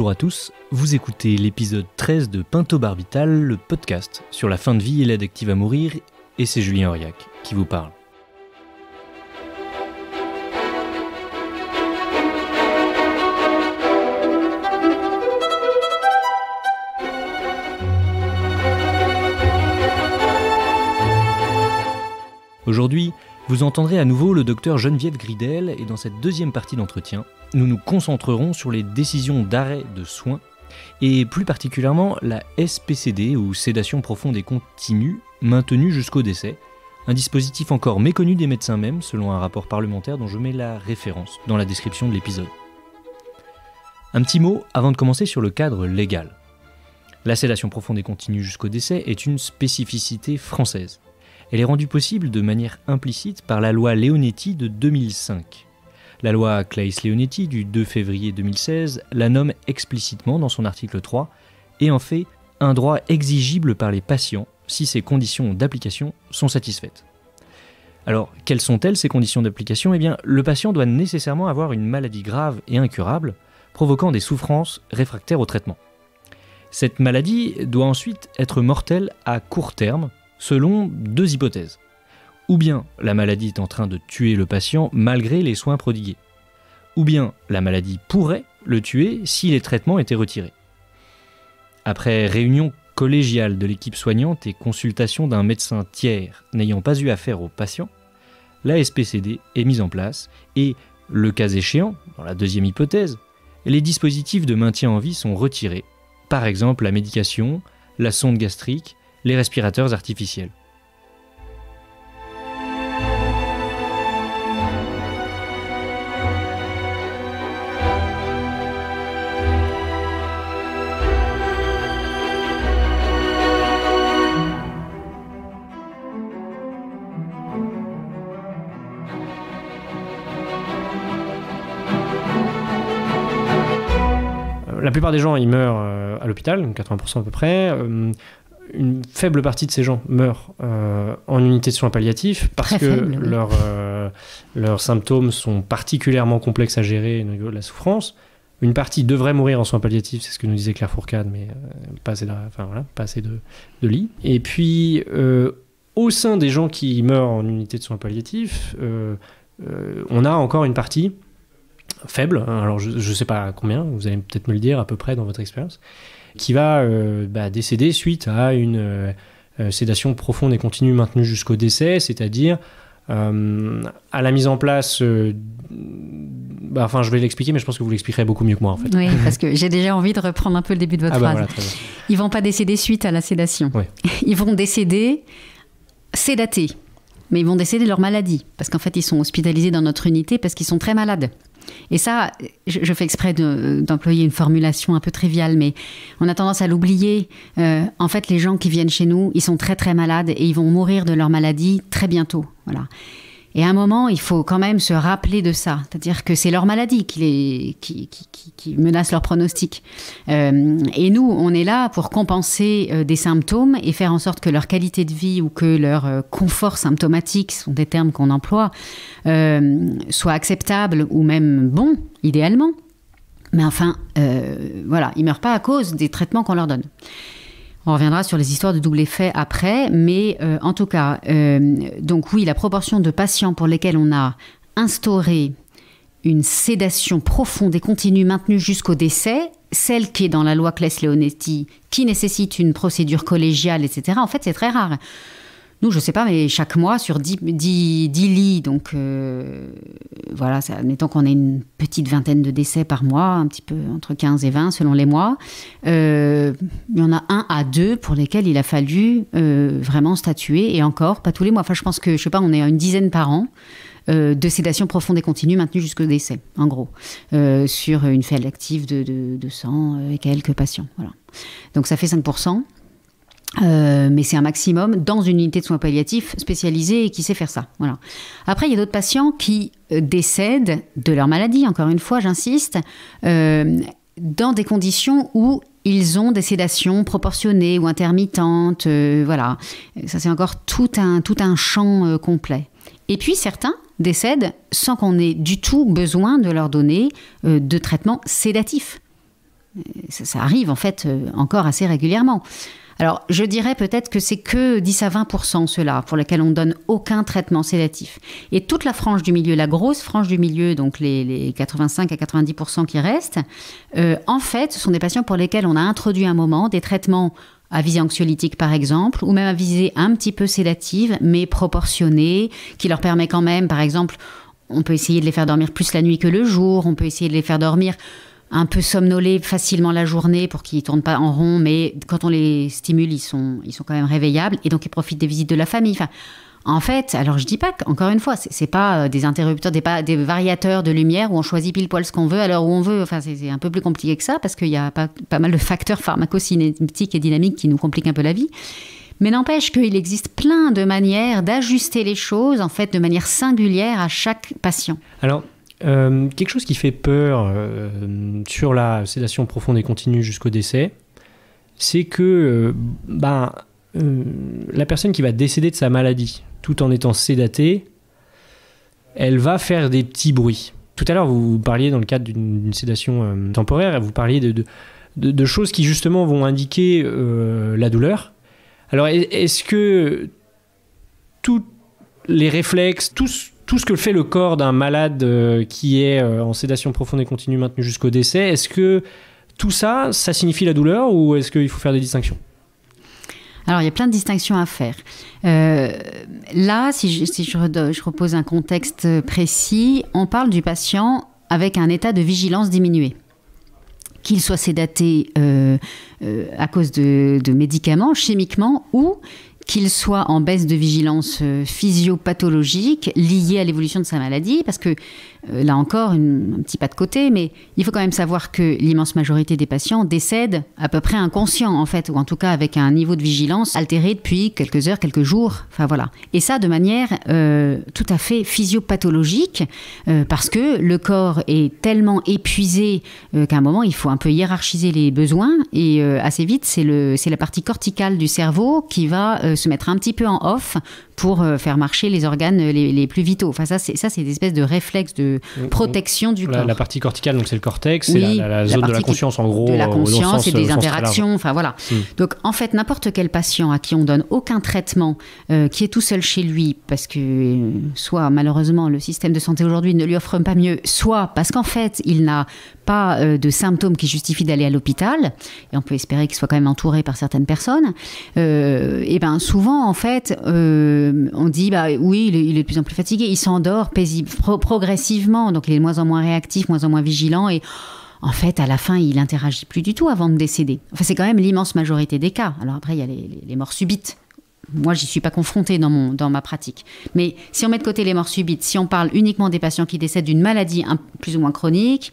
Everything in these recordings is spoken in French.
Bonjour à tous, vous écoutez l'épisode 13 de Pinto Barbital, le podcast sur la fin de vie et l'aide à mourir, et c'est Julien Auriac qui vous parle. Aujourd'hui, vous entendrez à nouveau le docteur Geneviève Gridel et dans cette deuxième partie d'entretien, nous nous concentrerons sur les décisions d'arrêt de soins et plus particulièrement la SPCD ou sédation profonde et continue maintenue jusqu'au décès, un dispositif encore méconnu des médecins même selon un rapport parlementaire dont je mets la référence dans la description de l'épisode. Un petit mot avant de commencer sur le cadre légal. La sédation profonde et continue jusqu'au décès est une spécificité française. Elle est rendue possible de manière implicite par la loi Leonetti de 2005. La loi Claes-Leonetti du 2 février 2016 la nomme explicitement dans son article 3 et en fait un droit exigible par les patients si ces conditions d'application sont satisfaites. Alors, quelles sont-elles ces conditions d'application Eh bien, le patient doit nécessairement avoir une maladie grave et incurable, provoquant des souffrances réfractaires au traitement. Cette maladie doit ensuite être mortelle à court terme, selon deux hypothèses. Ou bien la maladie est en train de tuer le patient malgré les soins prodigués. Ou bien la maladie pourrait le tuer si les traitements étaient retirés. Après réunion collégiale de l'équipe soignante et consultation d'un médecin tiers n'ayant pas eu affaire au patient, la SPCD est mise en place et, le cas échéant, dans la deuxième hypothèse, les dispositifs de maintien en vie sont retirés, par exemple la médication, la sonde gastrique les respirateurs artificiels. Euh, la plupart des gens, ils meurent euh, à l'hôpital, 80% à peu près. Euh, une faible partie de ces gens meurent euh, en unité de soins palliatifs parce que euh, leurs symptômes sont particulièrement complexes à gérer au niveau de la souffrance. Une partie devrait mourir en soins palliatifs, c'est ce que nous disait Claire Fourcade, mais euh, pas assez, de, enfin, de lits. Et puis, au sein des gens qui meurent en unité de soins palliatifs, on a encore une partie faible, alors je ne sais pas combien, vous allez peut-être me le dire à peu près dans votre expérience, qui va euh, bah, décéder suite à une euh, euh, sédation profonde et continue maintenue jusqu'au décès, c'est-à-dire à la mise en place, bah, enfin je vais l'expliquer, mais je pense que vous l'expliquerez beaucoup mieux que moi en fait. Oui, parce que j'ai déjà envie de reprendre un peu le début de votre ah bah phrase. Ils ils vont pas décéder suite à la sédation. Ils vont décéder sédatés, mais ils vont décéder de leur maladie, parce qu'en fait ils sont hospitalisés dans notre unité parce qu'ils sont très malades. Et ça, je, fais exprès d'employer une formulation un peu triviale, mais on a tendance à l'oublier. Euh, en fait, les gens qui viennent chez nous, ils sont très très malades et ils vont mourir de leur maladie très bientôt. Voilà. Et à un moment, il faut quand même se rappeler de ça. C'est-à-dire que c'est leur maladie qui, menace leur pronostic. Euh, et nous, on est là pour compenser euh, des symptômes et faire en sorte que leur qualité de vie ou que leur euh, confort symptomatique, ce sont des termes qu'on emploie, soit acceptable ou même bon, idéalement. Mais enfin, voilà, ils ne meurent pas à cause des traitements qu'on leur donne. On reviendra sur les histoires de double effet après, mais euh, en tout cas, euh, donc oui, la proportion de patients pour lesquels on a instauré une sédation profonde et continue maintenue jusqu'au décès, celle qui est dans la loi Claes-Leonetti, qui nécessite une procédure collégiale, etc., en fait, c'est très rare. Nous, je ne sais pas, mais chaque mois, sur 10, 10, lits, donc euh, voilà, ça, qu'on ait une petite vingtaine de décès par mois, un petit peu entre 15 et 20 selon les mois, euh, il y en a un à deux pour lesquels il a fallu euh, vraiment statuer, et encore, pas tous les mois. Enfin, je pense que, je sais pas, on est à une dizaine par an de sédation profonde et continue maintenue jusqu'au décès, en gros, sur une fête active de, de, de 100 et quelques patients. Voilà. Donc ça fait 5%. Euh, mais c'est un maximum dans une unité de soins palliatifs spécialisée et qui sait faire ça. Voilà. Après, il y a d'autres patients qui euh, décèdent de leur maladie, encore une fois, j'insiste, euh, dans des conditions où ils ont des sédations proportionnées ou intermittentes. voilà. Ça, c'est encore tout un, tout un champ complet. Et puis, certains décèdent sans qu'on ait du tout besoin de leur donner de traitement sédatif. Ça, ça, arrive en fait encore assez régulièrement. Alors, je dirais peut-être que c'est que 10 à 20 ceux-là pour lesquels on ne donne aucun traitement sédatif. Et toute la frange du milieu, la grosse frange du milieu, donc les, 85 à 90 qui restent, euh, en fait, ce sont des patients pour lesquels on a introduit un moment des traitements à visée anxiolytique par exemple, ou même à visée un petit peu sédative, mais proportionnée, qui leur permet quand même, par exemple, on peut essayer de les faire dormir plus la nuit que le jour, on peut essayer de les faire dormir un peu somnolés facilement la journée pour qu'ils ne tournent pas en rond, mais quand on les stimule, ils sont, ils sont quand même réveillables et donc ils profitent des visites de la famille. en fait, alors je dis pas, encore une fois, c'est pas euh, des interrupteurs, des, pas, des variateurs de lumière où on choisit pile poil ce qu'on veut à l'heure où on veut. Enfin, c'est un peu plus compliqué que ça parce qu'il y a pas, pas mal de facteurs pharmacocinétiques et dynamiques qui nous compliquent un peu la vie. Mais n'empêche qu'il existe plein de manières d'ajuster les choses, en fait, de manière singulière à chaque patient. Alors, euh, quelque chose qui fait peur euh, sur la sédation profonde et continue jusqu'au décès, c'est que euh, ben, la personne qui va décéder de sa maladie tout en étant sédatée, elle va faire des petits bruits. Tout à l'heure, vous, parliez dans le cadre d'une sédation temporaire, vous parliez de, de, choses qui justement vont indiquer la douleur. Alors, est-ce que tous les réflexes, tous tout ce que fait le corps d'un malade euh, qui est euh, en sédation profonde et continue maintenue jusqu'au décès, est-ce que tout ça, ça signifie la douleur ou est-ce qu'il faut faire des distinctions alors, il y a plein de distinctions à faire. Euh, là, si, je, je, repose un contexte précis, on parle du patient avec un état de vigilance diminué qu'il soit sédaté à cause de, médicaments chimiquement ou qu'il soit en baisse de vigilance euh, physiopathologique liée à l'évolution de sa maladie, parce que euh, là encore, un petit pas de côté, mais il faut quand même savoir que l'immense majorité des patients décèdent à peu près inconscients, en fait, ou en tout cas avec un niveau de vigilance altéré depuis quelques heures, quelques jours, enfin voilà. Et ça de manière euh, tout à fait physiopathologique, euh, parce que le corps est tellement épuisé qu'à un moment, il faut un peu hiérarchiser les besoins, et assez vite, c'est la partie corticale du cerveau qui va se mettre un petit peu en off pour faire marcher les organes les, plus vitaux. Enfin ça, c'est des espèces de réflexes de Mm. protection du la, La partie corticale, donc c'est le cortex, c'est la, zone de la conscience en gros. De la euh, conscience et euh, des interactions, enfin voilà. Mm. Donc en fait, n'importe quel patient à qui on donne aucun traitement, euh, qui est tout seul chez lui, parce que soit malheureusement le système de santé aujourd'hui ne lui offre pas mieux, soit parce qu'en fait il n'a pas euh, de symptômes qui justifient d'aller à l'hôpital, et on peut espérer qu'il soit quand même entouré par certaines personnes, euh, et ben souvent en fait euh, on dit bah oui il est, de plus en plus fatigué, il s'endort progressivement, donc il est de moins en moins réactif, moins en moins vigilant et en fait, à la fin, il interagit plus du tout avant de décéder. Enfin, c'est quand même l'immense majorité des cas. Alors après, il y a les morts subites, moi, j'y suis pas confrontée dans, ma pratique. Mais si on met de côté les morts subites, si on parle uniquement des patients qui décèdent d'une maladie plus ou moins chronique,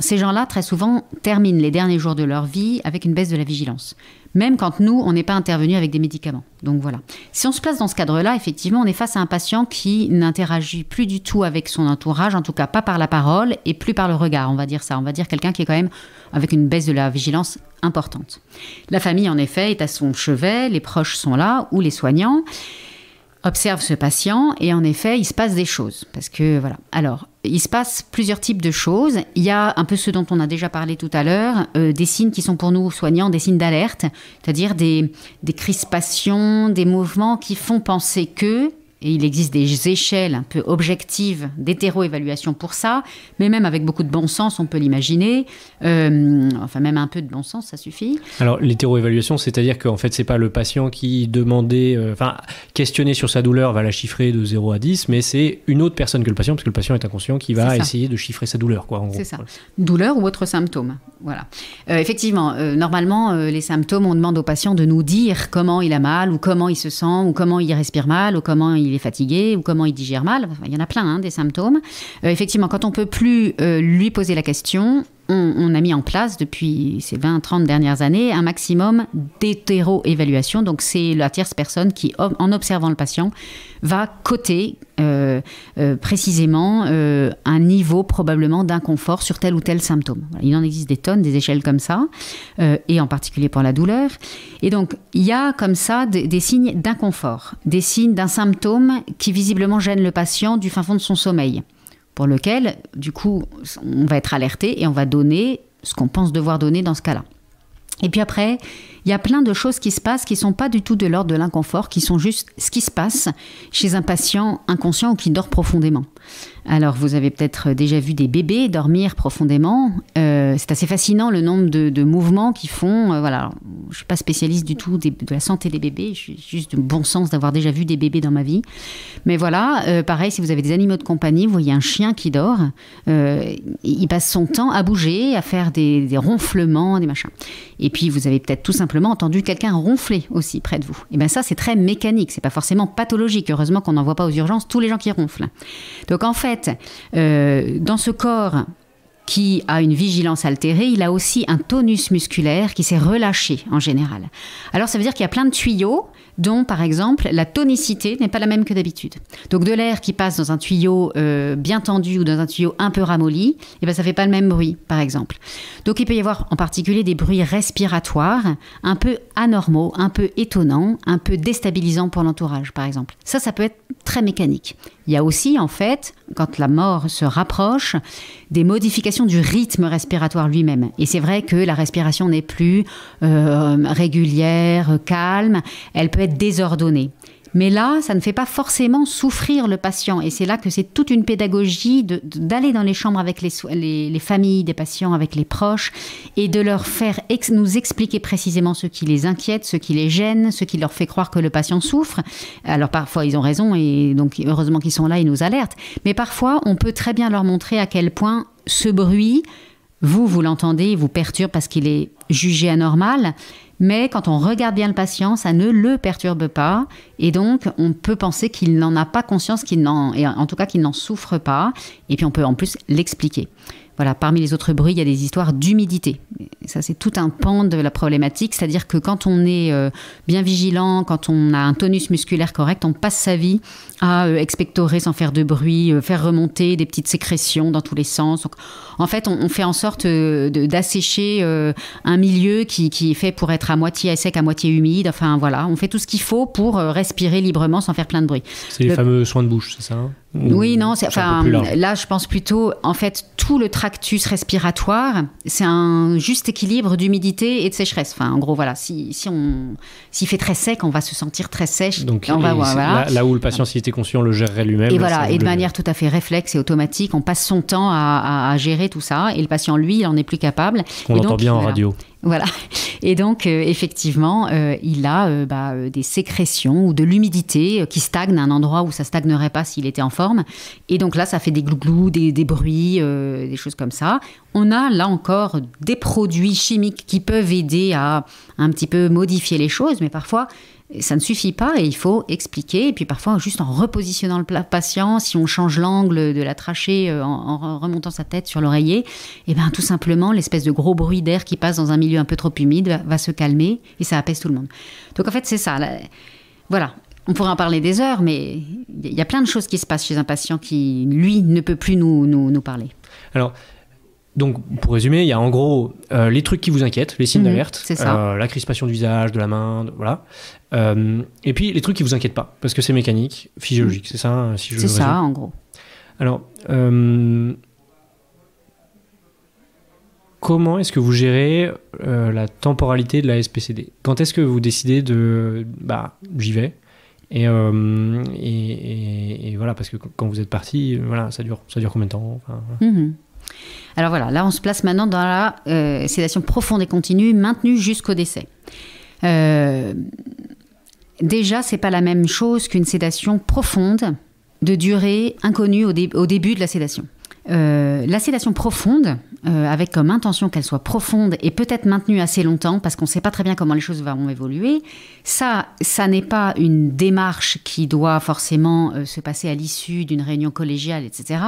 ces gens-là, très souvent, terminent les derniers jours de leur vie avec une baisse de la vigilance même quand nous, on n'est pas intervenu avec des médicaments. Donc voilà. Si on se place dans ce cadre-là, effectivement, on est face à un patient qui n'interagit plus du tout avec son entourage, en tout cas pas par la parole et plus par le regard, on va dire ça. On va dire quelqu'un qui est quand même avec une baisse de la vigilance importante. La famille, en effet, est à son chevet, les proches sont là, ou les soignants observe ce patient et en effet, il se passe des choses. Parce que voilà. Alors, il se passe plusieurs types de choses. Il y a un peu ce dont on a déjà parlé tout à l'heure, euh, des signes qui sont pour nous soignants, des signes d'alerte, c'est-à-dire des, des crispations, des mouvements qui font penser que et il existe des échelles un peu objectives d'hétéroévaluation pour ça, mais même avec beaucoup de bon sens, on peut l'imaginer. Euh, enfin, même un peu de bon sens, ça suffit. Alors, l'hétéroévaluation, c'est-à-dire qu'en fait, c'est pas le patient qui demandait, euh, enfin, questionner sur sa douleur va la chiffrer de 0 à 10, mais c'est une autre personne que le patient, parce que le patient est inconscient, qui va essayer de chiffrer sa douleur, quoi. C'est ça. Douleur ou autre symptôme. Voilà. Euh, effectivement, normalement, les symptômes, on demande au patient de nous dire comment il a mal, ou comment il se sent, ou comment il respire mal, ou comment il il est fatigué ou comment il digère mal. il y en a plein hein, des symptômes. Euh, effectivement, quand on peut plus euh, lui poser la question, on, a mis en place depuis ces 20-30 dernières années un maximum d'hétéroévaluation. Donc c'est la tierce personne qui, en observant le patient, va coter euh, euh, précisément euh, un niveau probablement d'inconfort sur tel ou tel symptôme. Il en existe des tonnes, des échelles comme ça, et en particulier pour la douleur. Et donc, il y a comme ça des signes d'inconfort, des signes d'un symptôme qui visiblement gêne le patient du fin fond de son sommeil pour lequel, du coup, on va être alerté et on va donner ce qu'on pense devoir donner dans ce cas-là. Et puis après, il y a plein de choses qui se passent qui ne sont pas du tout de l'ordre de l'inconfort, qui sont juste ce qui se passe chez un patient inconscient ou qui dort profondément. Alors, vous avez peut-être déjà vu des bébés dormir profondément. Euh, c'est assez fascinant le nombre de, mouvements qu'ils font. Euh, voilà, je suis pas spécialiste du tout de la santé des bébés. J'ai juste de bon sens d'avoir déjà vu des bébés dans ma vie. Mais voilà, euh, pareil, si vous avez des animaux de compagnie, vous voyez un chien qui dort, il passe son temps à bouger, à faire des, ronflements, des machins. Et puis, vous avez peut-être tout simplement entendu quelqu'un ronfler aussi près de vous. Et eh bien ça, c'est très mécanique. C'est pas forcément pathologique. Heureusement qu'on n'en voit pas aux urgences tous les gens qui ronflent. Donc donc en fait, euh, dans ce corps qui a une vigilance altérée, il a aussi un tonus musculaire qui s'est relâché en général. Alors ça veut dire qu'il y a plein de tuyaux dont par exemple la tonicité n'est pas la même que d'habitude. Donc de l'air qui passe dans un tuyau euh, bien tendu ou dans un tuyau un peu ramolli, et eh ben, ça fait pas le même bruit par exemple. Donc il peut y avoir en particulier des bruits respiratoires un peu anormaux, un peu étonnants, un peu déstabilisants pour l'entourage par exemple. Ça, ça peut être très mécanique il y a aussi, en fait, quand la mort se rapproche, des modifications du rythme respiratoire lui-même. Et c'est vrai que la respiration n'est plus euh, régulière, calme, elle peut être désordonnée. Mais là, ça ne fait pas forcément souffrir le patient. Et c'est là que c'est toute une pédagogie d'aller dans les chambres avec les, les, familles des patients, avec les proches, et de leur faire nous expliquer précisément ce qui les inquiète, ce qui les gêne, ce qui leur fait croire que le patient souffre. Alors parfois, ils ont raison, et donc heureusement qu'ils sont là, ils nous alertent. Mais parfois, on peut très bien leur montrer à quel point ce bruit, vous, vous l'entendez, vous perturbe parce qu'il est jugé anormal mais quand on regarde bien le patient, ça ne le perturbe pas. Et donc, on peut penser qu'il n'en a pas conscience, qu'il n'en, et en tout cas qu'il n'en souffre pas. Et puis, on peut en plus l'expliquer. Voilà, parmi les autres bruits, il y a des histoires d'humidité. Ça, c'est tout un pan de la problématique, c'est-à-dire que quand on est euh, bien vigilant, quand on a un tonus musculaire correct, on passe sa vie à euh, expectorer sans faire de bruit, euh, faire remonter des petites sécrétions dans tous les sens. Donc, en fait, on, fait en sorte d'assécher un milieu qui, est fait pour être à moitié sec, à moitié humide. Enfin, voilà, on fait tout ce qu'il faut pour respirer librement sans faire plein de bruit. C'est les fameux soins de bouche, c'est ça hein oui, non, enfin, là, je pense plutôt, en fait, tout le tractus respiratoire, c'est un juste équilibre d'humidité et de sécheresse. Enfin, en gros, voilà, si, si on s'il fait très sec, on va se sentir très sèche. Donc, bah, là, où le patient, s'il était conscient, le gérerait lui-même. Et voilà, et de manière tout à fait réflexe et automatique, on passe son temps à, gérer tout ça, et le patient, lui, il en est plus capable. On l'entend bien en radio. Voilà. Et donc, euh, effectivement, euh, il a euh, bah, des sécrétions ou de l'humidité qui stagne à un endroit où ça stagnerait pas s'il était en forme. Et donc là, ça fait des glouglous, des bruits, des choses comme ça. On a là encore des produits chimiques qui peuvent aider à un petit peu modifier les choses, mais parfois, ça ne suffit pas et il faut expliquer. Et puis parfois, juste en repositionnant le patient, si on change l'angle de la trachée euh, en, remontant sa tête sur l'oreiller, et eh bien tout simplement, l'espèce de gros bruit d'air qui passe dans un milieu un peu trop humide va, se calmer et ça apaise tout le monde. Donc en fait, c'est ça. voilà. On pourrait en parler des heures, mais il y a plein de choses qui se passent chez un patient qui, lui, ne peut plus nous, nous, nous parler. Alors, donc, pour résumer, il y a en gros euh, les trucs qui vous inquiètent, les signes mhm. d'alerte, euh, la crispation du visage, de la main, voilà. Euh, et puis les trucs qui vous inquiètent pas, parce que c'est mécanique, physiologique, mhm. c'est ça hein, si C'est ça, en gros. Alors, comment est-ce que vous gérez la temporalité de la SPCD Quand est-ce que vous décidez de, bah, j'y vais et, voilà, parce que quand vous êtes parti, voilà, ça dure, ça dure combien de temps mhm. Alors voilà, là on se place maintenant dans la euh, sédation profonde et continue, maintenue jusqu'au décès. Euh, déjà, c'est pas la même chose qu'une sédation profonde de durée inconnue au, début de la sédation. Euh, la sédation profonde, euh, avec comme intention qu'elle soit profonde et peut-être maintenue assez longtemps, parce qu'on ne sait pas très bien comment les choses vont évoluer, ça, ça n'est pas une démarche qui doit forcément se passer à l'issue d'une réunion collégiale, etc.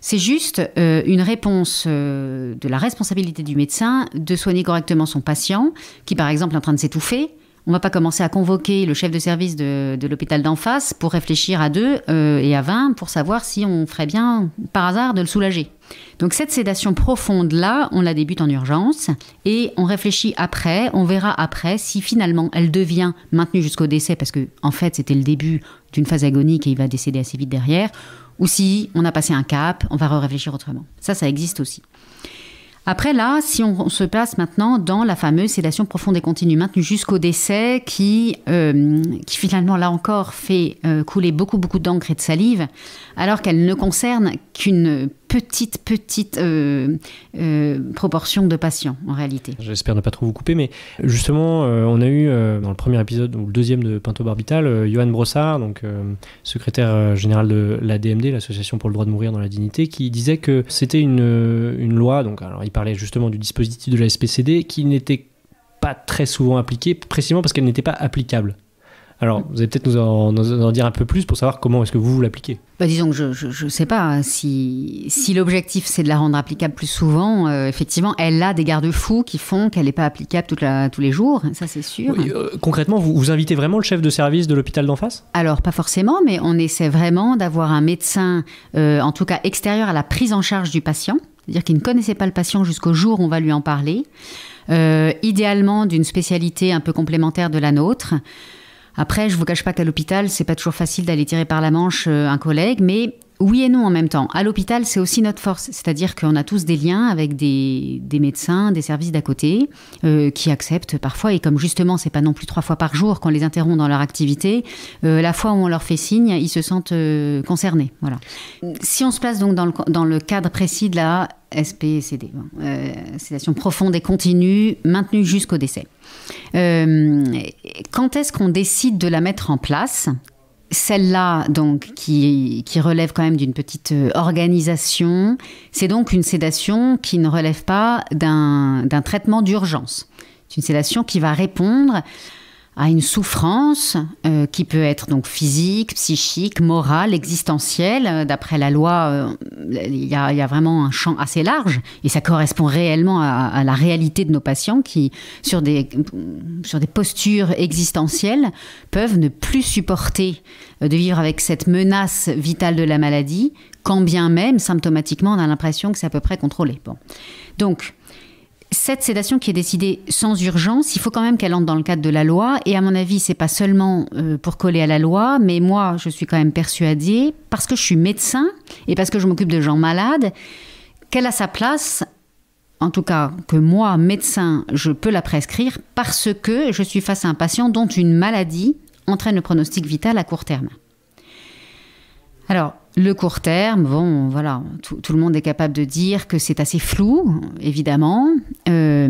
C'est juste euh, une réponse euh, de la responsabilité du médecin de soigner correctement son patient, qui par exemple est en train de s'étouffer. On ne va pas commencer à convoquer le chef de service de, l'hôpital d'en face pour réfléchir à deux euh, et à vingt pour savoir si on ferait bien, par hasard, de le soulager. Donc cette sédation profonde-là, on la débute en urgence et on réfléchit après, on verra après si finalement elle devient maintenue jusqu'au décès, parce que en fait c'était le début d'une phase agonique et il va décéder assez vite derrière, ou si on a passé un cap, on va réfléchir autrement. Ça, ça existe aussi. Après, là, si on, se place maintenant dans la fameuse sédation profonde et continue, maintenue jusqu'au décès, qui, euh, qui finalement, là encore, fait euh, couler beaucoup, beaucoup d'encre et de salive, alors qu'elle ne concerne qu'une petite, petite euh, euh, proportion de patients en réalité. J'espère ne pas trop vous couper, mais justement, euh, on a eu dans le premier épisode ou le deuxième de Pinto Barbital, Johan Brossard, donc secrétaire général de l'ADMD, l'Association pour le droit de mourir dans la dignité, qui disait que c'était une, une, loi, donc alors il parlait justement du dispositif de la SPCD, qui n'était pas très souvent appliquée, précisément parce qu'elle n'était pas applicable. Alors, vous allez peut-être nous en, dire un peu plus pour savoir comment est-ce que vous, vous l'appliquez. Bah, disons que je ne sais pas. Hein, si, l'objectif, c'est de la rendre applicable plus souvent, euh, effectivement, elle a des garde-fous qui font qu'elle n'est pas applicable tous les jours, ça c'est sûr. Euh, concrètement, vous, invitez vraiment le chef de service de l'hôpital d'en face Alors, pas forcément, mais on essaie vraiment d'avoir un médecin, euh, en tout cas extérieur à la prise en charge du patient, c'est-à-dire qu'il ne connaissait pas le patient jusqu'au jour où on va lui en parler, idéalement d'une spécialité un peu complémentaire de la nôtre. Après, je vous cache pas qu'à l'hôpital, c'est pas toujours facile d'aller tirer par la manche euh, un collègue, mais oui et non en même temps. À l'hôpital, c'est aussi notre force, c'est-à-dire qu'on a tous des liens avec des, des médecins, des services d'à côté, euh, qui acceptent parfois. Et comme justement, c'est pas non plus trois fois par jour qu'on les interrompt dans leur activité, euh, la fois où on leur fait signe, ils se sentent concernés. Voilà. Si on se place donc dans le, dans le cadre précis de la SPCD, bon, sédation profonde et continue, maintenue jusqu'au décès. Euh, quand est-ce qu'on décide de la mettre en place celle-là, donc, qui, qui, relève quand même d'une petite euh, organisation, c'est donc une sédation qui ne relève pas d'un traitement d'urgence. C'est une sédation qui va répondre à une souffrance euh, qui peut être donc physique, psychique, morale, existentielle. Euh, d'après la loi, euh, il y, a, vraiment un champ assez large et ça correspond réellement à, la réalité de nos patients qui, sur des, sur des postures existentielles, peuvent ne plus supporter de vivre avec cette menace vitale de la maladie, quand bien même symptomatiquement on a l'impression que c'est à peu près contrôlé. Bon. Donc, cette sédation qui est décidée sans urgence, il faut quand même qu'elle entre dans le cadre de la loi. Et à mon avis, c'est pas seulement euh, pour coller à la loi, mais moi, je suis quand même persuadée, parce que je suis médecin et parce que je m'occupe de gens malades, qu'elle a sa place. En tout cas, que moi, médecin, je peux la prescrire parce que je suis face à un patient dont une maladie entraîne le pronostic vital à court terme. Alors, le court terme, bon, voilà, tout, le monde est capable de dire que c'est assez flou, évidemment. Euh,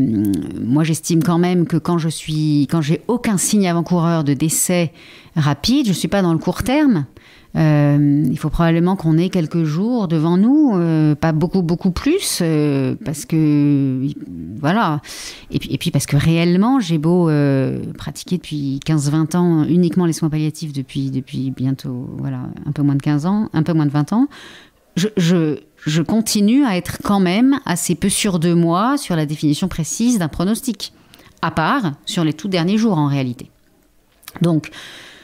moi, j'estime quand même que quand je suis, quand j'ai aucun signe avant-coureur de décès rapide, je ne suis pas dans le court terme. Euh, il faut probablement qu'on ait quelques jours devant nous, euh, pas beaucoup, beaucoup plus, euh, parce que voilà. Et puis, puis parce que réellement, j'ai beau pratiquer depuis 15-20 ans uniquement les soins palliatifs depuis, depuis bientôt, voilà, un peu moins de 15 ans, un peu moins de 20 ans, je, je continue à être quand même assez peu sûr de moi sur la définition précise d'un pronostic, à part sur les tout derniers jours en réalité. Donc,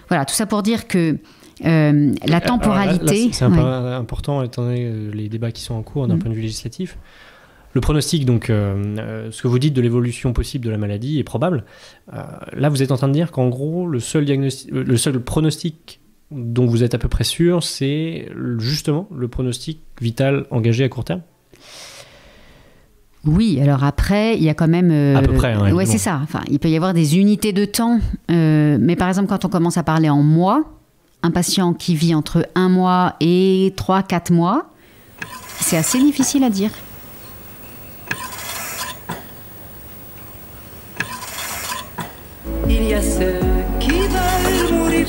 voilà, tout ça pour dire que euh, la temporalité. C'est important étant donné euh, les débats qui sont en cours d'un mm. point de vue législatif. Le pronostic, donc, euh, ce que vous dites de l'évolution possible de la maladie est probable. là, vous êtes en train de dire qu'en gros, le seul, diagnostic, le seul pronostic dont vous êtes à peu près sûr, c'est justement le pronostic vital engagé à court terme oui, alors après, il y a quand même. à peu près. oui c'est ça. Enfin, il peut y avoir des unités de temps, mais par exemple, quand on commence à parler en mois, un patient qui vit entre un mois et trois, quatre mois, c'est assez difficile à dire. Il y a ceux qui veulent mourir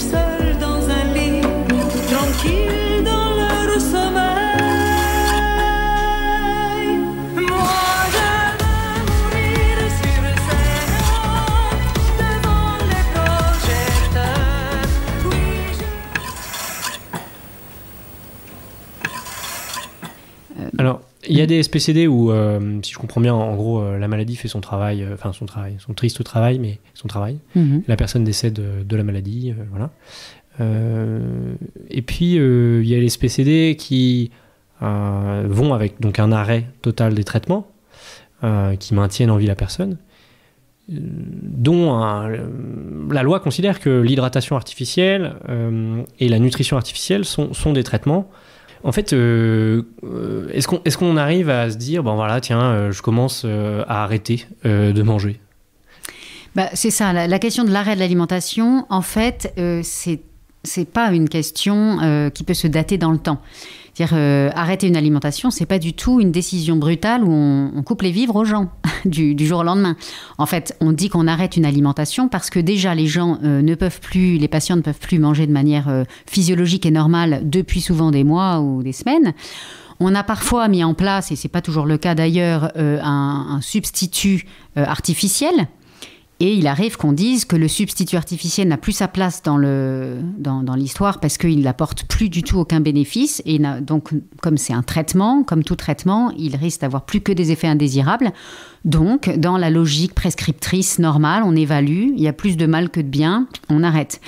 a des SPCD où, euh, si je comprends bien, en gros, euh, la maladie fait son travail, euh, enfin son travail, son triste travail, mais son travail. Mhm. La personne décède de la maladie, voilà. et puis, il y a les SPCD qui vont avec donc un arrêt total des traitements, qui maintiennent en vie la personne dont la loi considère que l'hydratation artificielle et la nutrition artificielle sont, sont des traitements en fait, euh, euh, est-ce qu'on est arrive à se dire, bon voilà, tiens, euh, je commence à arrêter de manger bah, C'est ça, la, question de l'arrêt de l'alimentation, en fait, c'est pas une question qui peut se dater dans le temps dire euh, arrêter une alimentation, c'est pas du tout une décision brutale où on, coupe les vivres aux gens du, jour au lendemain. En fait, on dit qu'on arrête une alimentation parce que déjà les gens euh, ne peuvent plus, les patients ne peuvent plus manger de manière euh, physiologique et normale depuis souvent des mois ou des semaines. On a parfois mis en place, et c'est pas toujours le cas d'ailleurs, un, substitut artificiel et il arrive qu'on dise que le substitut artificiel n'a plus sa place dans, le, dans, l'histoire parce qu'il n'apporte plus du tout aucun bénéfice. Et donc, comme c'est un traitement, comme tout traitement, il risque d'avoir plus que des effets indésirables. Donc, dans la logique prescriptrice normale, on évalue, il y a plus de mal que de bien, on arrête.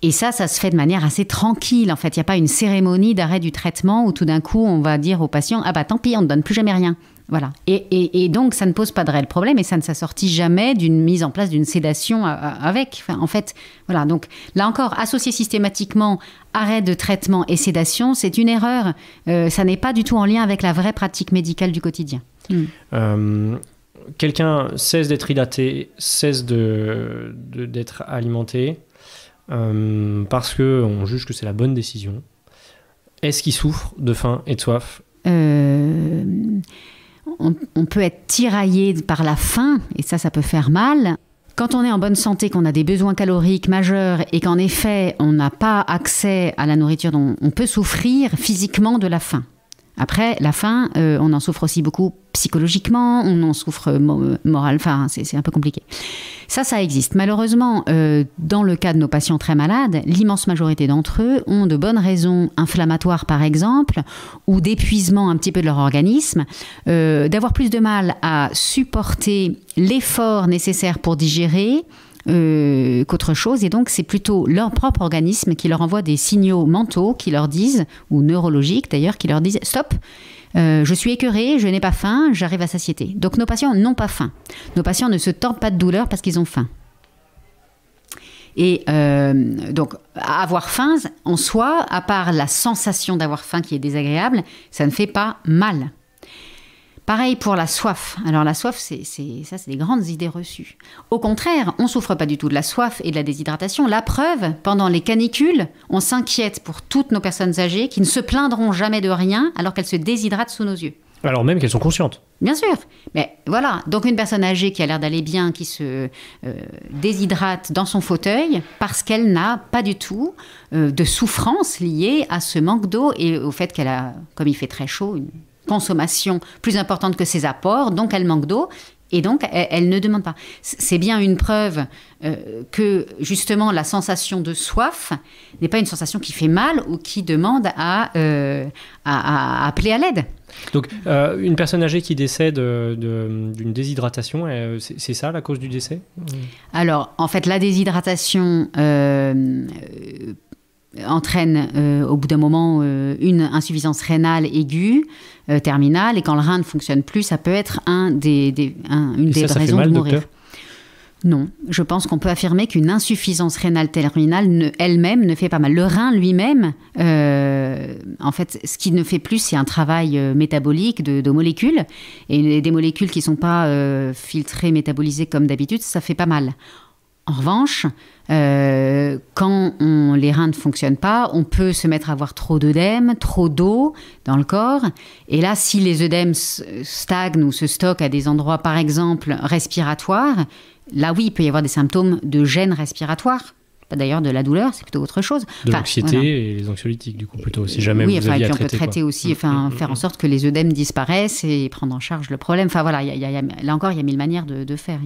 Et ça, ça se fait de manière assez tranquille. En fait, il n'y a pas une cérémonie d'arrêt du traitement où tout d'un coup, on va dire au patient, ah bah tant pis, on ne donne plus jamais rien. Voilà. Et, donc, ça ne pose pas de réel problème et ça ne s'assortit jamais d'une mise en place d'une sédation euh, euh, avec. en fait, voilà. Donc, là encore, associer systématiquement arrêt de traitement et sédation, c'est une erreur. Euh, ça n'est pas du tout en lien avec la vraie pratique médicale du quotidien. Hmm. Quelqu'un cesse d'être hydraté, cesse d'être de, d'être alimenté euh, parce qu'on juge que c'est la bonne décision. Est-ce qu'il souffre de faim et de soif on, peut être tiraillé par la faim, et ça, ça peut faire mal. Quand on est en bonne santé, qu'on a des besoins caloriques majeurs et qu'en effet on n'a pas accès à la nourriture on peut souffrir physiquement de la faim. Après, la faim, euh, on en souffre aussi beaucoup psychologiquement, on en souffre euh, euh, moral, enfin, c'est un peu compliqué. Ça, ça existe. Malheureusement, dans le cas de nos patients très malades, l'immense majorité d'entre eux ont de bonnes raisons inflammatoires, par exemple, ou d'épuisement un petit peu de leur organisme, d'avoir plus de mal à supporter l'effort nécessaire pour digérer, euh, qu'autre chose. Et donc, c'est plutôt leur propre organisme qui leur envoie des signaux mentaux qui leur disent, ou neurologiques d'ailleurs, qui leur disent Stop, euh, je suis écœuré, je n'ai pas faim, j'arrive à satiété. Donc, nos patients n'ont pas faim. Nos patients ne se tordent pas de douleur parce qu'ils ont faim. Et euh, donc, avoir faim, en soi, à part la sensation d'avoir faim qui est désagréable, ça ne fait pas mal. Pareil pour la soif. Alors la soif, c'est ça, c'est des grandes idées reçues. Au contraire, on souffre pas du tout de la soif et de la déshydratation. La preuve, pendant les canicules, on s'inquiète pour toutes nos personnes âgées qui ne se plaindront jamais de rien alors qu'elles se déshydratent sous nos yeux. Alors même qu'elles sont conscientes. Bien sûr. Mais voilà, donc une personne âgée qui a l'air d'aller bien, qui se euh, déshydrate dans son fauteuil parce qu'elle n'a pas du tout euh, de souffrance liée à ce manque d'eau et au fait qu'elle a, comme il fait très chaud, une consommation plus importante que ses apports, donc elle manque d'eau. Et donc, elle, ne demande pas. C'est bien une preuve euh, que, justement, la sensation de soif n'est pas une sensation qui fait mal ou qui demande à, euh, à, appeler à l'aide. Donc, euh, une personne âgée qui décède d'une déshydratation, c'est ça la cause du décès Alors, en fait, la déshydratation, entraîne euh, au bout d'un moment euh, une insuffisance rénale aiguë, euh, terminale, et quand le rein ne fonctionne plus, ça peut être un des, des une des ça, raisons de mourir. Non, je pense qu'on peut affirmer qu'une insuffisance rénale terminale elle-même ne fait pas mal. Le rein lui-même, en fait, ce qui ne fait plus, c'est un travail métabolique de, molécules. Et des molécules qui ne sont pas filtrées, métabolisées comme d'habitude, ça fait pas mal. En revanche, euh, quand les reins ne fonctionnent pas, on peut se mettre à avoir trop d'œdèmes, trop d'eau dans le corps. Et là, si les œdèmes stagnent ou se stockent à des endroits, par exemple, respiratoires, là oui, il peut y avoir des symptômes de gêne respiratoire. d'ailleurs de la douleur, c'est plutôt autre chose. De l'anxiété et les anxiolytiques, du coup, plutôt, si jamais oui, vous enfin, traiter, aussi, mm, enfin, mm, mm, faire en sorte que les œdèmes disparaissent et prendre en charge le problème. Enfin voilà, y là encore, il y a mille manières de, faire.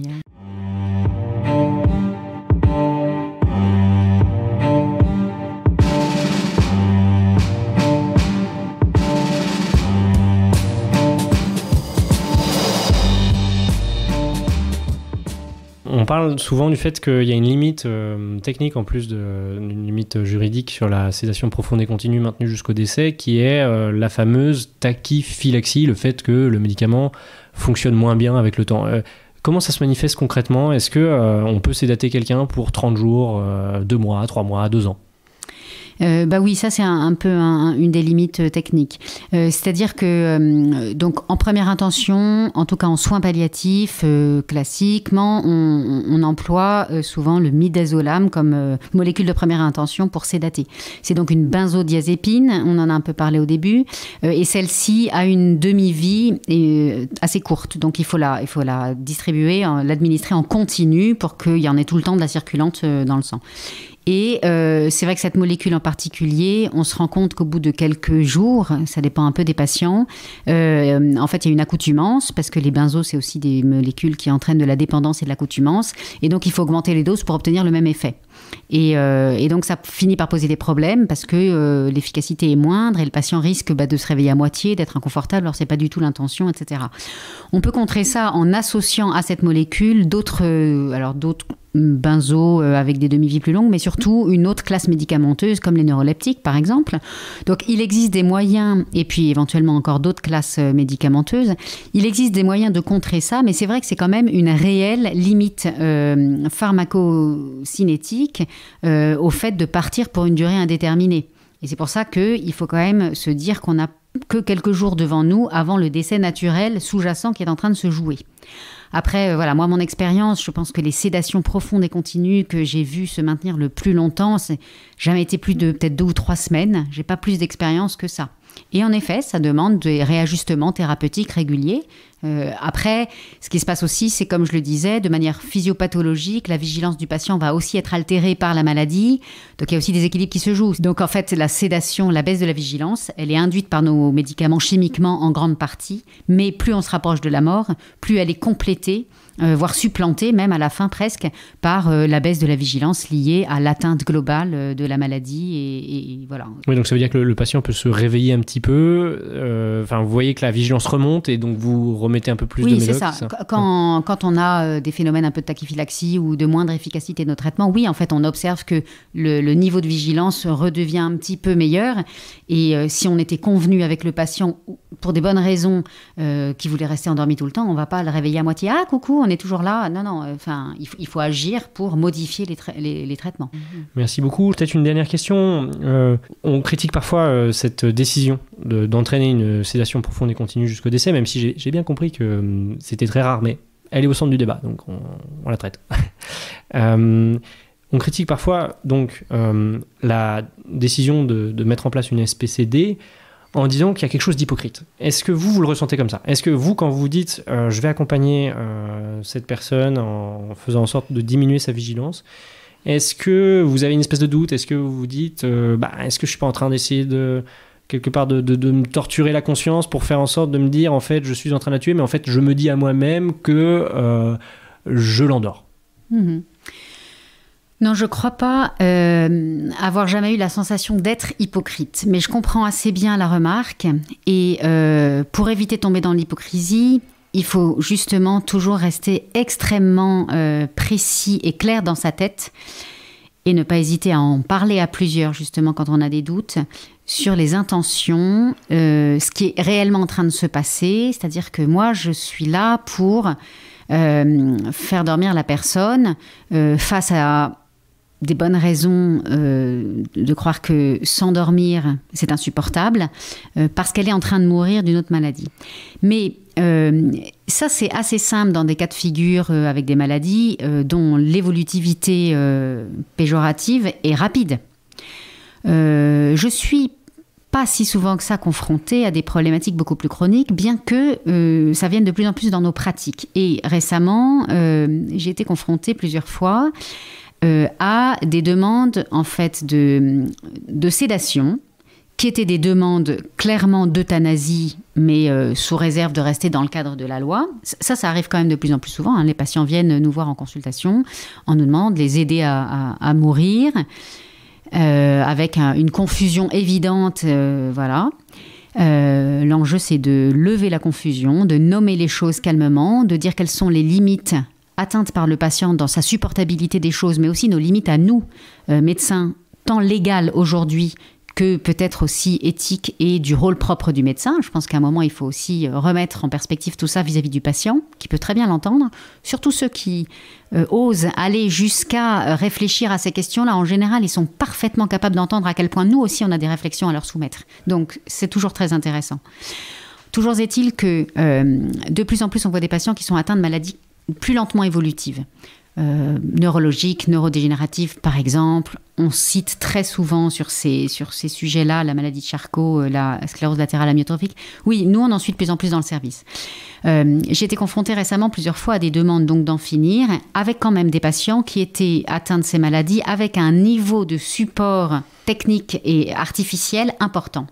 On parle souvent du fait qu'il y a une limite euh, technique en plus d'une limite juridique sur la sédation profonde et continue maintenue jusqu'au décès, qui est euh, la fameuse tachyphylaxie, le fait que le médicament fonctionne moins bien avec le temps. Euh, comment ça se manifeste concrètement Est-ce que on peut sédater quelqu'un pour 30 jours, 2 mois, 3 mois, 2 ans euh, bah oui, ça c'est un, peu une des limites euh, techniques. Euh, c'est-à-dire que euh, donc en première intention, en tout cas en soins palliatifs, classiquement, on, emploie souvent le midazolam comme molécule de première intention pour sédater. C'est donc une benzodiazépine. On en a un peu parlé au début, et celle-ci a une demi-vie assez courte. Donc il faut il faut la distribuer, l'administrer en continu pour qu'il y en ait tout le temps de la circulante dans le sang. Et euh, c'est vrai que cette molécule en particulier, on se rend compte qu'au bout de quelques jours, ça dépend un peu des patients, euh, euh, en fait, il y a une accoutumance, parce que les benzos, c'est aussi des molécules qui entraînent de la dépendance et de l'accoutumance. Et donc, il faut augmenter les doses pour obtenir le même effet. Euh, et, donc ça finit par poser des problèmes parce que euh, l'efficacité est moindre et le patient risque bah, de se réveiller à moitié, d'être inconfortable, alors c'est pas du tout l'intention, etc. On peut contrer ça en associant à cette molécule d'autres, euh, alors d'autres avec des demi-vies plus longues, mais surtout une autre classe médicamenteuse comme les neuroleptiques par exemple. Donc il existe des moyens, et puis éventuellement encore d'autres classes médicamenteuses, il existe des moyens de contrer ça, mais c'est vrai que c'est quand même une réelle limite pharmacocinétique euh, au fait de partir pour une durée indéterminée. Et c'est pour ça qu'il faut quand même se dire qu'on n'a que quelques jours devant nous avant le décès naturel sous-jacent qui est en train de se jouer. Après, euh, voilà, moi, mon expérience, je pense que les sédations profondes et continues que j'ai vues se maintenir le plus longtemps, c'est jamais été plus de peut-être deux ou trois semaines. J'ai pas plus d'expérience que ça. Et en effet, ça demande des réajustements thérapeutiques réguliers. Euh, après, ce qui se passe aussi, c'est comme je le disais, de manière physiopathologique, la vigilance du patient va aussi être altérée par la maladie. Donc il y a aussi des équilibres qui se jouent. Donc en fait, la sédation, la baisse de la vigilance, elle est induite par nos médicaments chimiquement en grande partie. Mais plus on se rapproche de la mort, plus elle est complétée euh, voire supplanté même à la fin presque par euh, la baisse de la vigilance liée à l'atteinte globale euh, de la maladie. Et, voilà. Oui, donc ça veut dire que le, patient peut se réveiller un petit peu. Enfin, vous voyez que la vigilance remonte et donc vous remettez un peu plus de Oui, c'est ça. quand, quand, on a des phénomènes un peu de tachyphylaxie ou de moindre efficacité de nos traitements, oui, en fait, on observe que le, niveau de vigilance redevient un petit peu meilleur. Et si on était convenu avec le patient pour des bonnes raisons qui qu'il voulait rester endormi tout le temps, on ne va pas le réveiller à moitié. Ah, coucou, on est toujours là. Non, non, euh, enfin, il, faut agir pour modifier les, les, traitements. Mm-hmm. Merci beaucoup. Peut-être une dernière question. Euh, on critique parfois euh, cette décision d'entraîner une sédation profonde et continue jusqu'au décès, même si j'ai bien compris que c'était très rare, mais elle est au centre du débat, donc on, la traite. on critique parfois donc la décision de, de, mettre en place une SPCD en disant qu'il y a quelque chose d'hypocrite. Est-ce que vous, vous le ressentez comme ça Est-ce que vous, quand vous dites euh, je vais accompagner euh, cette personne en faisant en sorte de diminuer sa vigilance, est-ce que vous avez une espèce de doute Est-ce que vous vous dites euh, bah, est-ce que je suis pas en train d'essayer de quelque part de, me torturer la conscience pour faire en sorte de me dire en fait je suis en train de la tuer, mais en fait je me dis à moi-même que je l'endors mhm. Non, je ne crois pas euh, avoir jamais eu la sensation d'être hypocrite, mais je comprends assez bien la remarque. Et euh, pour éviter de tomber dans l'hypocrisie, il faut justement toujours rester extrêmement euh, précis et clair dans sa tête et ne pas hésiter à en parler à plusieurs justement quand on a des doutes sur les intentions, ce qui est réellement en train de se passer, c'est-à-dire que moi je suis là pour faire dormir la personne face à des bonnes raisons euh, de croire que s'endormir, c'est insupportable, euh, parce qu'elle est en train de mourir d'une autre maladie. Mais euh, ça, c'est assez simple dans des cas de figure avec des maladies dont l'évolutivité péjorative est rapide. je suis pas si souvent que ça confronté à des problématiques beaucoup plus chroniques, bien que ça vienne de plus en plus dans nos pratiques. Et récemment, j'ai été confrontée plusieurs fois euh, à des demandes en fait de, sédation qui étaient des demandes clairement d'euthanasie, mais euh, sous réserve de rester dans le cadre de la loi. Ça, ça arrive quand même de plus en plus souvent. Hein. Les patients viennent nous voir en consultation, on nous demande de les aider à, mourir, euh, avec une confusion évidente, voilà. L'enjeu, c'est de lever la confusion, de nommer les choses calmement, de dire quelles sont les limites atteinte par le patient dans sa supportabilité des choses, mais aussi nos limites à nous, euh, médecins, tant légales aujourd'hui que peut-être aussi éthique et du rôle propre du médecin. Je pense qu'à un moment, il faut aussi euh, remettre en perspective tout ça vis-à-vis du patient, qui peut très bien l'entendre. Surtout ceux qui euh, osent aller jusqu'à réfléchir à ces questions-là, en général, ils sont parfaitement capables d'entendre à quel point nous aussi, on a des réflexions à leur soumettre. Donc, c'est toujours très intéressant. Toujours est-il que de plus en plus, on voit des patients qui sont atteints de maladies plus lentement évolutive. Euh, neurologique, neurodégénérative par exemple. On cite très souvent sur ces, sur ces sujets-là la maladie de Charcot, euh, la sclérose latérale amyotrophique. Oui, nous on en suit de plus en plus dans le service. Euh, j'ai été confrontée récemment plusieurs fois à des demandes donc d'en finir, avec quand même des patients qui étaient atteints de ces maladies avec un niveau de support technique et artificiel important.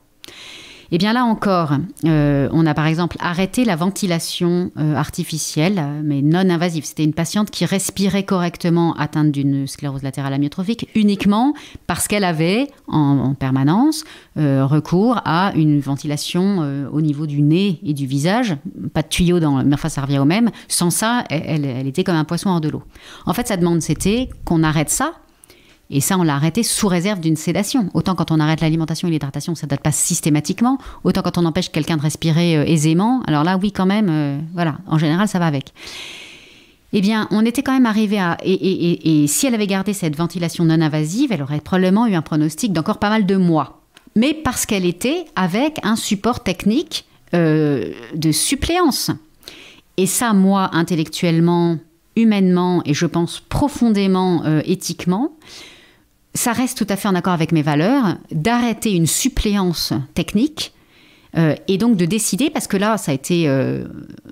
Eh bien là encore, euh, on a par exemple arrêté la ventilation euh, artificielle, euh, mais non invasive. C'était une patiente qui respirait correctement atteinte d'une sclérose latérale amyotrophique uniquement parce qu'elle avait en, permanence recours à une ventilation au niveau du nez et du visage, pas de tuyau dans, la enfin ça revient au même. Sans ça, elle était comme un poisson hors de l'eau. En fait, sa demande c'était qu'on arrête ça et ça, on l'a arrêté sous réserve d'une sédation. Autant quand on arrête l'alimentation et l'hydratation, ça ne date pas systématiquement. Autant quand on empêche quelqu'un de respirer euh, aisément. Alors là, oui, quand même, euh, voilà, en général, ça va avec. Eh bien, on était quand même arrivé à. Et, et, si elle avait gardé cette ventilation non invasive, elle aurait probablement eu un pronostic d'encore pas mal de mois. Mais parce qu'elle était avec un support technique euh, de suppléance. Et ça, moi, intellectuellement, humainement et je pense profondément éthiquement, ça reste tout à fait en accord avec mes valeurs d'arrêter une suppléance technique euh, et donc de décider, parce que là, ça a été, euh,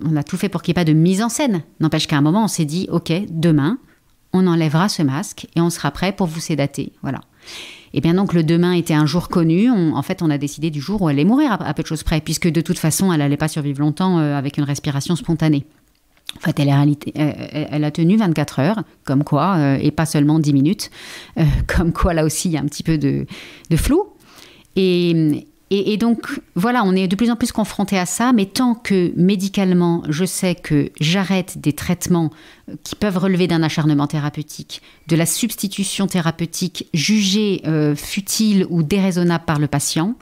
on a tout fait pour qu'il n'y ait pas de mise en scène. N'empêche qu'à un moment, on s'est dit, ok, demain, on enlèvera ce masque et on sera prêt pour vous sédater. Voilà. Et eh bien donc le demain était un jour connu. en fait, on a décidé du jour où elle allait mourir à, peu de choses près, puisque de toute façon, elle n'allait pas survivre longtemps euh, avec une respiration spontanée. En fait, elle euh, a, tenu 24 heures, comme quoi, euh, et pas seulement 10 minutes, euh, comme quoi là aussi il y a un petit peu de, flou. Et, donc, voilà, on est de plus en plus confronté à ça, mais tant que médicalement, je sais que j'arrête des traitements qui peuvent relever d'un acharnement thérapeutique, de la substitution thérapeutique jugée futile ou déraisonnable par le patient,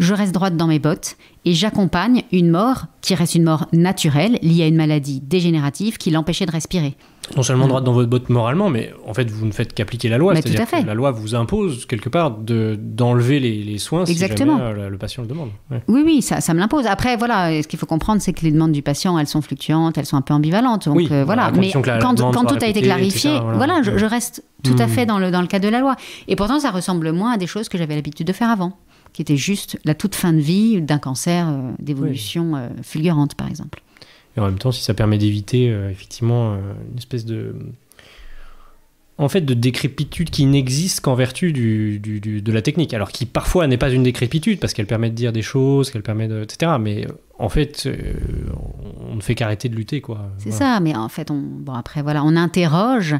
je reste droite dans mes bottes et j'accompagne une mort qui reste une mort naturelle liée à une maladie dégénérative qui l'empêchait de respirer. Non seulement mm. droite dans votre botte moralement, mais en fait vous ne faites qu'appliquer la loi. cest à fait. la loi vous impose quelque part d'enlever les, soins si jamais euh, le patient le demande. Oui, oui, ça, me l'impose. Après, voilà, ce qu'il faut comprendre, c'est que les demandes du patient, elles sont fluctuantes, elles sont un peu ambivalentes. Donc euh, voilà. Mais quand, tout a été clarifié, voilà, je, reste tout à mm. fait dans le, dans le cadre de la loi. Et pourtant, ça ressemble moins à des choses que j'avais l'habitude de faire avant qui était juste la toute fin de vie d'un cancer euh, d'évolution euh, fulgurante, par exemple. Et en même temps, si ça permet d'éviter euh, effectivement une espèce de. En fait, de décrépitude qui n'existe qu'en vertu du, de la technique. Alors, qui parfois n'est pas une décrépitude, parce qu'elle permet de dire des choses, qu'elle permet de. etc. Mais en fait, on ne fait qu'arrêter de lutter, quoi. C'est ça, mais en fait, on. Bon, après, voilà, on interroge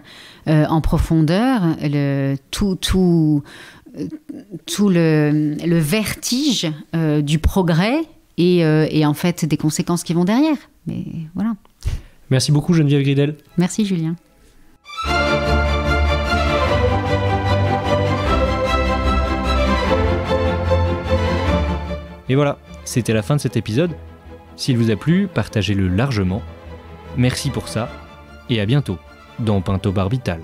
en profondeur le, tout. tout tout le, vertige euh, du progrès euh, et, en fait des conséquences qui vont derrière. Mais voilà. Merci beaucoup Geneviève Gridel. Merci Julien. Et voilà, c'était la fin de cet épisode. S'il vous a plu, partagez-le largement. Merci pour ça, et à bientôt dans Pinto Barbital.